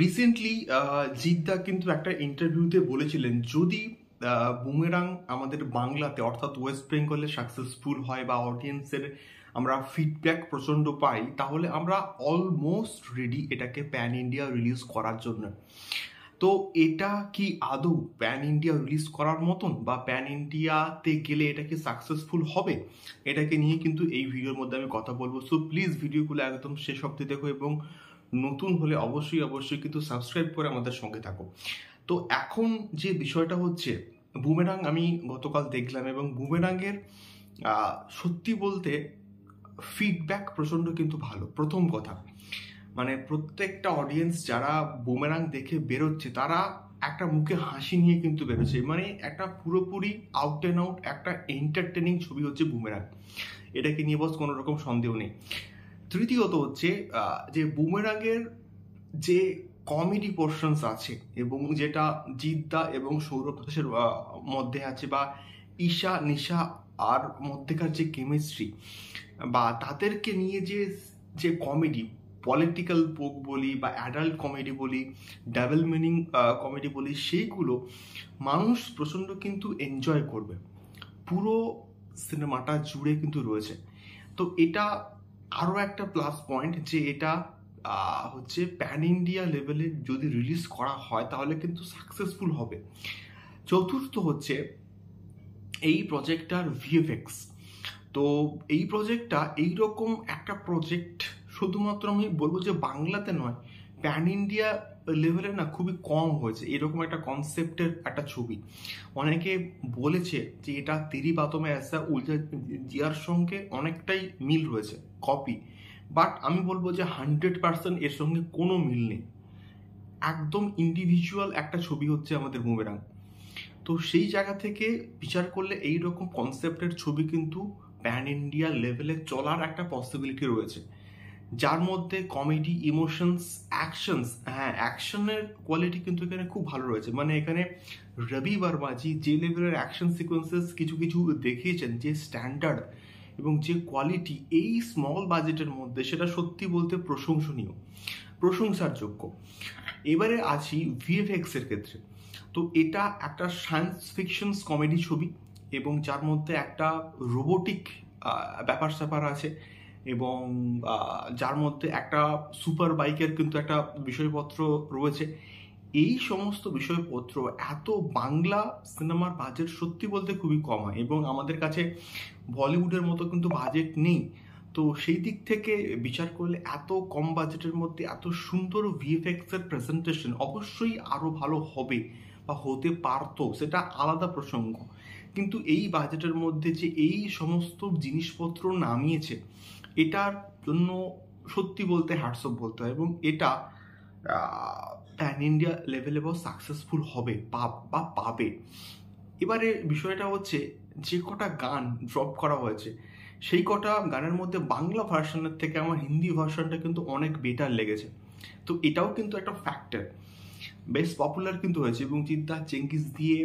recently Jeddah uh, কিন্তু একটা ইন্টারভিউতে বলেছিলেন যদি বুমেরাং uh, আমাদের বাংলাতে অর্থাৎ ওয়েস্ট বেঙ্গলে সাকসেসফুল হয় বা অডিয়েন্সের আমরা ফিডব্যাক প্রচণ্ড পাই তাহলে আমরা অলমোস্ট রেডি এটাকে প্যান ইন্ডিয়া রিলিজ করার জন্য তো এটা কি আদৌ প্যান ইন্ডিয়া রিলিজ করার মতন বা প্যান ইন্ডিয়াতে গেলে এটা কি সাকসেসফুল হবে এটাকে নিয়ে কিন্তু এই ভিডিওর মধ্যে আমি কথা বলবো সো প্লিজ ভিডিওগুলো একদম শেষ অব্দি দেখো এবং নতুন হলে অবশ্যই অবশ্যই কিন্তু সাবস্ক্রাইব করে আমাদের সঙ্গে থাকো তো এখন যে বিষয়টা হচ্ছে বুমেরাং আমি গতকাল দেখলাম এবং বুমেরাঙের সত্যি বলতে ফিডব্যাক প্রচণ্ড কিন্তু ভালো প্রথম কথা মানে প্রত্যেকটা অডিয়েন্স যারা বুমেরাং দেখে বেরোচ্ছে তারা একটা মুখে হাসি নিয়ে কিন্তু বেরোচ্ছে মানে একটা পুরোপুরি আউট অ্যান্ড আউট একটা এন্টারটেনিং ছবি হচ্ছে বুমেরাং এটাকে নিয়ে বস কোনো রকম সন্দেহ নেই তৃতীয়ত হচ্ছে যে বুমেরাঙ্গের যে কমেডি পোর্শনস আছে এবং যেটা জিদ্দা এবং সৌরভ দাসের মধ্যে আছে বা ঈশা নিশা আর মধ্যেকার যে কেমিস্ট্রি বা তাদেরকে নিয়ে যে যে কমেডি পলিটিক্যাল পোক বলি বা অ্যাডাল্ট কমেডি বলি ডাবল মিনিং কমেডি বলি সেইগুলো মানুষ প্রচণ্ড কিন্তু এনজয় করবে পুরো সিনেমাটা জুড়ে কিন্তু রয়েছে তো এটা আরও একটা প্লাস পয়েন্ট যে এটা হচ্ছে প্যান ইন্ডিয়া লেভেলে যদি রিলিজ করা হয় তাহলে কিন্তু সাকসেসফুল হবে চতুর্থ হচ্ছে এই প্রজেক্টটার ভিএফএক্স তো এই প্রজেক্টটা এইরকম একটা প্রজেক্ট শুধুমাত্র আমি বলবো যে বাংলাতে নয় প্যান ইন্ডিয়া লেভেলে না খুবই কম হয়েছে এরকম একটা কনসেপ্টের একটা ছবি অনেকে বলেছে যে এটা তিরি বাতমে অ্যাসা উলজা জিয়ার সঙ্গে অনেকটাই মিল রয়েছে কপি বাট আমি বলবো যে হান্ড্রেড পার্সেন্ট এর সঙ্গে কোনো মিল নেই একদম ইন্ডিভিজুয়াল একটা ছবি হচ্ছে আমাদের বুমেরাং তো সেই জায়গা থেকে বিচার করলে এই রকম কনসেপ্টের ছবি কিন্তু প্যান ইন্ডিয়া লেভেলে চলার একটা পসিবিলিটি রয়েছে যার মধ্যে কমেডি ইমোশনস অ্যাকশনস হ্যাঁ অ্যাকশনের কোয়ালিটি কিন্তু এখানে খুব ভালো রয়েছে মানে এখানে রবি বার্মাজি যে লেভেলের অ্যাকশন সিকোয়েন্সেস কিছু কিছু দেখিয়েছেন যে স্ট্যান্ডার্ড এবং যে কোয়ালিটি এই স্মল বাজেটের মধ্যে সেটা সত্যি বলতে প্রশংসনীয় প্রশংসার যোগ্য এবারে আসি ভিএফএক্সের ক্ষেত্রে তো এটা একটা সায়েন্স ফিকশনস কমেডি ছবি এবং যার মধ্যে একটা রোবোটিক ব্যাপার স্যাপার আছে এবং যার মধ্যে একটা সুপার বাইকের কিন্তু একটা বিষয়পত্র রয়েছে এই সমস্ত বিষয়পত্র এত বাংলা সিনেমার বাজেট সত্যি বলতে খুবই কম হয় এবং আমাদের কাছে বলিউডের মতো কিন্তু বাজেট নেই তো সেই দিক থেকে বিচার করলে এত কম বাজেটের মধ্যে এত সুন্দর ভিএফএক্সের প্রেজেন্টেশন অবশ্যই আরও ভালো হবে বা হতে পারতো সেটা আলাদা প্রসঙ্গ কিন্তু এই বাজেটের মধ্যে যে এই সমস্ত জিনিসপত্র নামিয়েছে এটার জন্য সত্যি বলতে হ্যাটসঅপ বলতে হয় এবং এটা প্যান ইন্ডিয়া লেভেলে বা সাকসেসফুল হবে বা পাবে এবারে বিষয়টা হচ্ছে যে কটা গান ড্রপ করা হয়েছে সেই কটা গানের মধ্যে বাংলা ভার্সনের থেকে আমার হিন্দি ভার্সনটা কিন্তু অনেক বেটার লেগেছে তো এটাও কিন্তু একটা ফ্যাক্টর বেশ পপুলার কিন্তু হয়েছে এবং চিন্তা চেঙ্গিস দিয়ে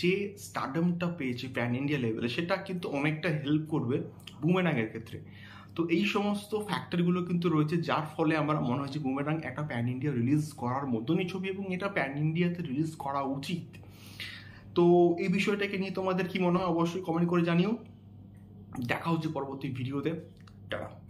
যে স্টাডামটা পেয়েছে প্যান ইন্ডিয়া লেভেলে সেটা কিন্তু অনেকটা হেল্প করবে বুমেনাগের ক্ষেত্রে তো এই সমস্ত ফ্যাক্টরগুলো কিন্তু রয়েছে যার ফলে আমার মনে হয়েছে বুমেরাং একটা প্যান ইন্ডিয়া রিলিজ করার মতনই ছবি এবং এটা প্যান ইন্ডিয়াতে রিলিজ করা উচিত তো এই বিষয়টাকে নিয়ে তোমাদের কি মনে হয় অবশ্যই কমেন্ট করে জানিও দেখা হচ্ছে পরবর্তী ভিডিওতে টাটা